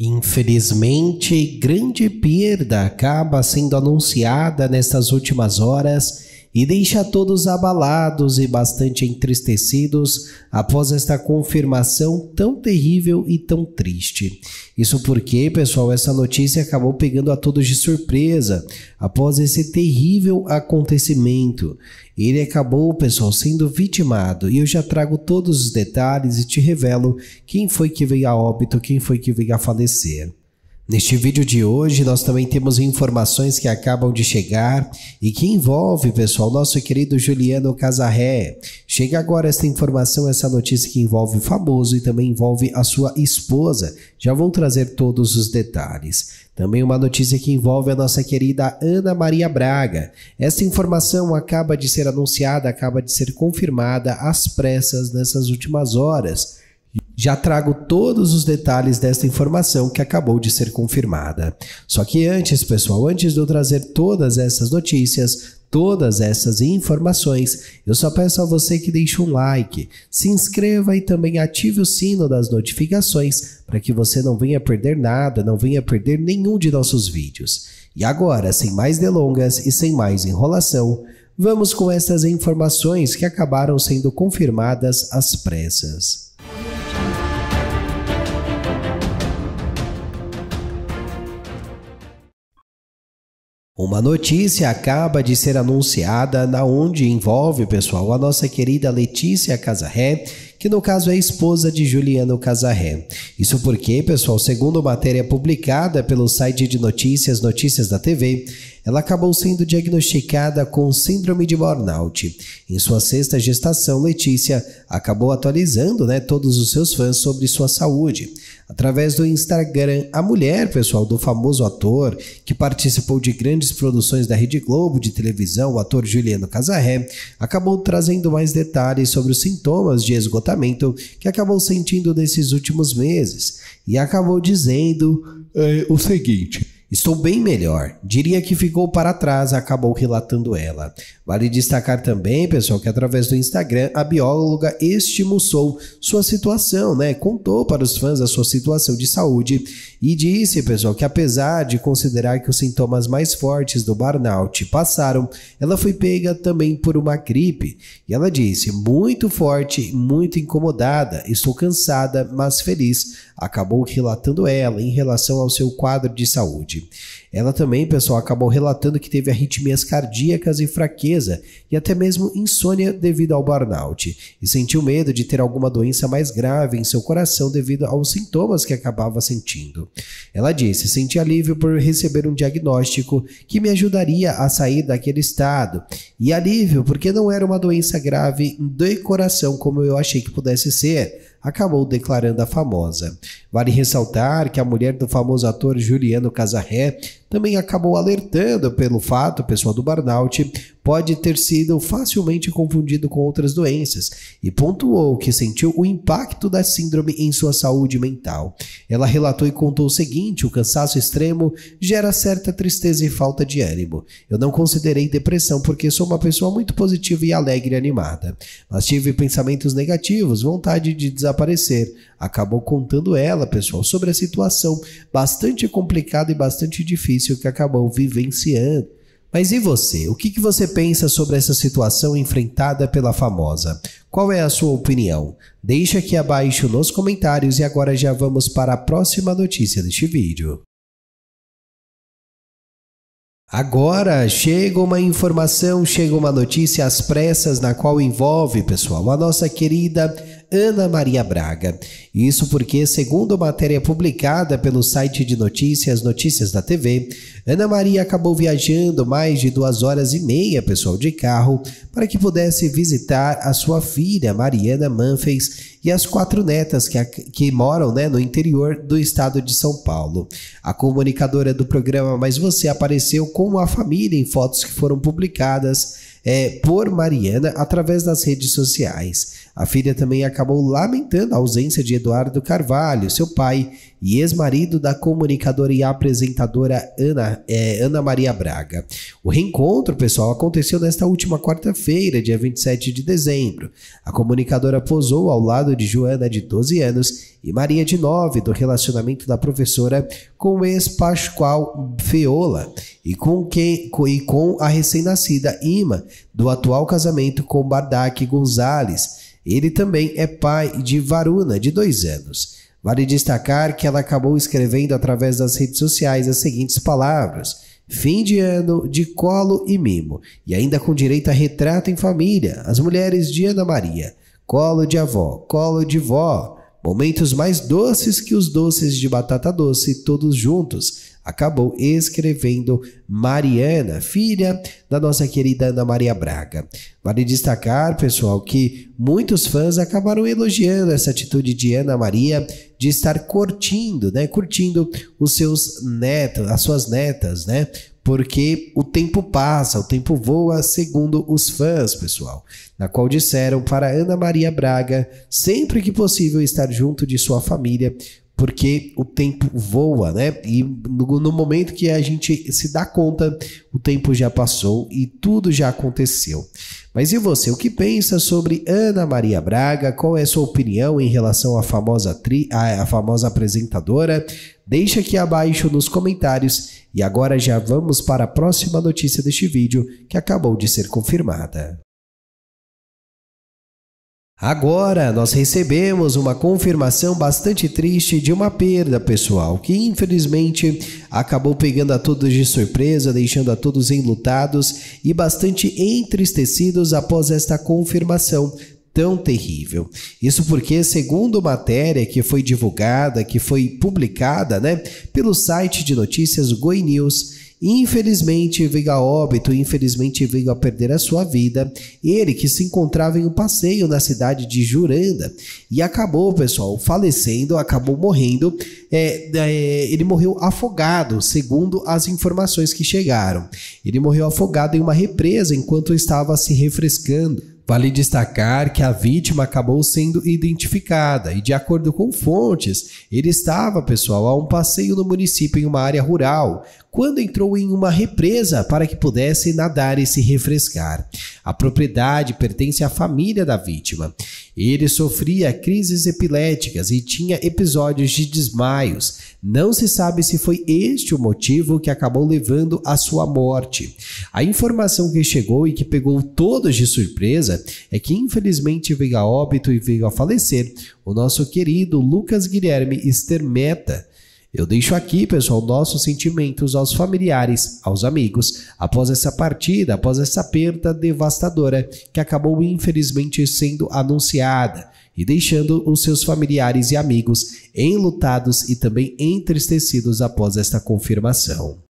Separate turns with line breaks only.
Infelizmente, grande perda acaba sendo anunciada nestas últimas horas e deixa todos abalados e bastante entristecidos após esta confirmação tão terrível e tão triste. Isso porque, pessoal, essa notícia acabou pegando a todos de surpresa após esse terrível acontecimento. Ele acabou, pessoal, sendo vitimado e eu já trago todos os detalhes e te revelo quem foi que veio a óbito, quem foi que veio a falecer. Neste vídeo de hoje, nós também temos informações que acabam de chegar e que envolve, pessoal, nosso querido Juliano Casarré. Chega agora esta informação, essa notícia que envolve o famoso e também envolve a sua esposa. Já vou trazer todos os detalhes. Também uma notícia que envolve a nossa querida Ana Maria Braga. Essa informação acaba de ser anunciada, acaba de ser confirmada às pressas nessas últimas horas. Já trago todos os detalhes desta informação que acabou de ser confirmada. Só que antes, pessoal, antes de eu trazer todas essas notícias, todas essas informações, eu só peço a você que deixe um like, se inscreva e também ative o sino das notificações para que você não venha perder nada, não venha perder nenhum de nossos vídeos. E agora, sem mais delongas e sem mais enrolação, vamos com essas informações que acabaram sendo confirmadas às pressas. Uma notícia acaba de ser anunciada na onde envolve, pessoal, a nossa querida Letícia Casarré, que no caso é esposa de Juliano Casarré. Isso porque, pessoal, segundo matéria publicada pelo site de notícias Notícias da TV, ela acabou sendo diagnosticada com síndrome de burnout. Em sua sexta gestação, Letícia acabou atualizando né, todos os seus fãs sobre sua saúde. Através do Instagram, a mulher, pessoal, do famoso ator que participou de grandes produções da Rede Globo de televisão, o ator Juliano Casarré, acabou trazendo mais detalhes sobre os sintomas de esgotamento que acabou sentindo nesses últimos meses e acabou dizendo é, o seguinte. Estou bem melhor. Diria que ficou para trás, acabou relatando ela. Vale destacar também, pessoal, que através do Instagram a bióloga estimulou sua situação, né? Contou para os fãs a sua situação de saúde e disse, pessoal, que apesar de considerar que os sintomas mais fortes do burnout passaram, ela foi pega também por uma gripe. E ela disse: "Muito forte, muito incomodada, estou cansada, mas feliz", acabou relatando ela em relação ao seu quadro de saúde. Ela também, pessoal, acabou relatando que teve arritmias cardíacas e fraqueza tristeza e até mesmo insônia devido ao burnout, e sentiu medo de ter alguma doença mais grave em seu coração devido aos sintomas que acabava sentindo. Ela disse: Senti alívio por receber um diagnóstico que me ajudaria a sair daquele estado e alívio, porque não era uma doença grave do coração como eu achei que pudesse ser, acabou declarando a famosa. Vale ressaltar que a mulher do famoso ator Juliano Casarré também acabou alertando pelo fato, pessoal do burnout pode ter sido facilmente confundido com outras doenças e pontuou que sentiu o impacto da síndrome em sua saúde mental. Ela relatou e contou o seguinte: o cansaço extremo gera certa tristeza e falta de ânimo. Eu não considerei depressão porque sou uma pessoa muito positiva e alegre e animada, mas tive pensamentos negativos, vontade de desaparecer. Acabou contando ela, pessoal, sobre a situação bastante complicada e bastante difícil que acabou vivenciando. Mas e você? O que, que você pensa sobre essa situação enfrentada pela famosa? Qual é a sua opinião? Deixa aqui abaixo nos comentários e agora já vamos para a próxima notícia deste vídeo. Agora chega uma informação, chega uma notícia às pressas na qual envolve, pessoal, a nossa querida Ana Maria Braga. Isso porque, segundo matéria publicada pelo site de notícias Notícias da TV, Ana Maria acabou viajando mais de duas horas e meia, pessoal, de carro, para que pudesse visitar a sua filha, Mariana Manfez, e as quatro netas que, que moram né, no interior do estado de São Paulo. A comunicadora do programa Mas Você apareceu com a família em fotos que foram publicadas é, por Mariana através das redes sociais. A filha também acabou lamentando a ausência de Eduardo Carvalho, seu pai, e ex-marido da comunicadora e apresentadora Ana, é, Ana Maria Braga. O reencontro, pessoal, aconteceu nesta última quarta-feira, dia 27 de dezembro. A comunicadora posou ao lado de Joana, de 12 anos, e Maria, de 9, do relacionamento da professora com o ex-Pascoal Feola e com, quem, e com a recém-nascida Ima, do atual casamento com Bardak Gonzalez. Ele também é pai de Varuna, de dois anos. Vale destacar que ela acabou escrevendo através das redes sociais as seguintes palavras: fim de ano de colo e mimo, e ainda com direito a retrato em família, as mulheres de Ana Maria, colo de avó, colo de vó, momentos mais doces que os doces de batata doce, todos juntos, acabou escrevendo Mariana, filha da nossa querida Ana Maria Braga. Vale destacar, pessoal, que muitos fãs acabaram elogiando essa atitude de Ana Maria de estar curtindo, né? Curtindo os seus netos, as suas netas, né? porque o tempo passa, o tempo voa, segundo os fãs, pessoal, na qual disseram para Ana Maria Braga sempre que possível estar junto de sua família, porque o tempo voa, né? E no, no, momento que a gente se dá conta, o tempo já passou e tudo já aconteceu. Mas e você, o que pensa sobre Ana Maria Braga? Qual é a sua opinião em relação à famosa, tri, à, à famosa apresentadora? Deixa aqui abaixo nos comentários e agora já vamos para a próxima notícia deste vídeo que acabou de ser confirmada. Agora, nós recebemos uma confirmação bastante triste de uma perda pessoal que infelizmente acabou pegando a todos de surpresa, deixando a todos enlutados e bastante entristecidos após esta confirmação tão terrível. Isso porque, segundo matéria que foi divulgada, que foi publicada né, pelo site de notícias Goi News, Infelizmente veio a óbito, infelizmente veio a perder a sua vida, ele que se encontrava em um passeio na cidade de Juranda e acabou, pessoal, falecendo, acabou morrendo. É, é, ele morreu afogado, segundo as informações que chegaram. Ele morreu afogado em uma represa enquanto estava se refrescando. Vale destacar que a vítima acabou sendo identificada e, de acordo com fontes, ele estava, pessoal, a um passeio no município em uma área rural, quando entrou em uma represa para que pudesse nadar e se refrescar. A propriedade pertence à família da vítima. Ele sofria crises epiléticas e tinha episódios de desmaios. Não se sabe se foi este o motivo que acabou levando à sua morte. A informação que chegou e que pegou todos de surpresa é que infelizmente veio a óbito e veio a falecer o nosso querido Lucas Guilherme Stermeta eu deixo aqui, pessoal, nossos sentimentos aos familiares, aos amigos, após essa partida, após essa perda devastadora que acabou infelizmente sendo anunciada e deixando os seus familiares e amigos enlutados e também entristecidos após esta confirmação.